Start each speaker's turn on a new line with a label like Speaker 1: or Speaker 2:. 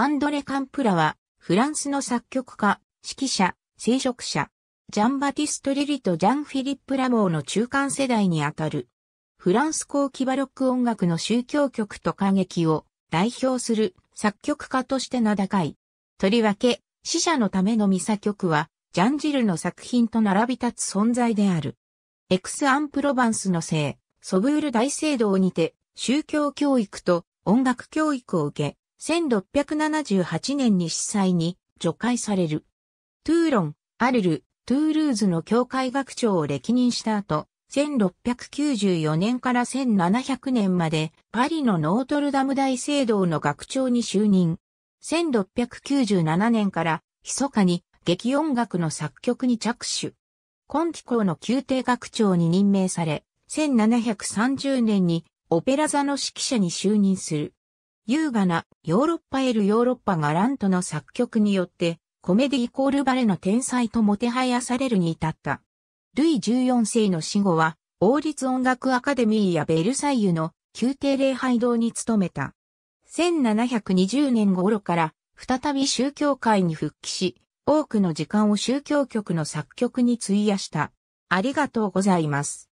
Speaker 1: アンドレ・カンプラは、フランスの作曲家、指揮者、聖職者、ジャンバティスト・リリとジャン・フィリップ・ラモーの中間世代にあたる、フランス後期バロック音楽の宗教曲と歌劇を代表する作曲家として名高い。とりわけ、死者のためのミサ曲は、ジャンジルの作品と並び立つ存在である。エクス・アン・プロバンスの聖、ソブール大聖堂にて、宗教教育と音楽教育を受け、1678年に司祭に除外される。トゥーロン、アルル、トゥールーズの教会学長を歴任した後、1694年から1700年までパリのノートルダム大聖堂の学長に就任。1697年から密かに劇音楽の作曲に着手。今期校の宮廷学長に任命され、1730年にオペラ座の指揮者に就任する。優雅なヨーロッパエルヨーロッパがラントの作曲によって、コメディイコールバレの天才ともてはやされるに至った。ルイ14世の死後は、王立音楽アカデミーやベルサイユの宮廷礼拝堂に勤めた。1720年頃から再び宗教界に復帰し、多くの時間を宗教曲の作曲に費やした。ありがとうございます。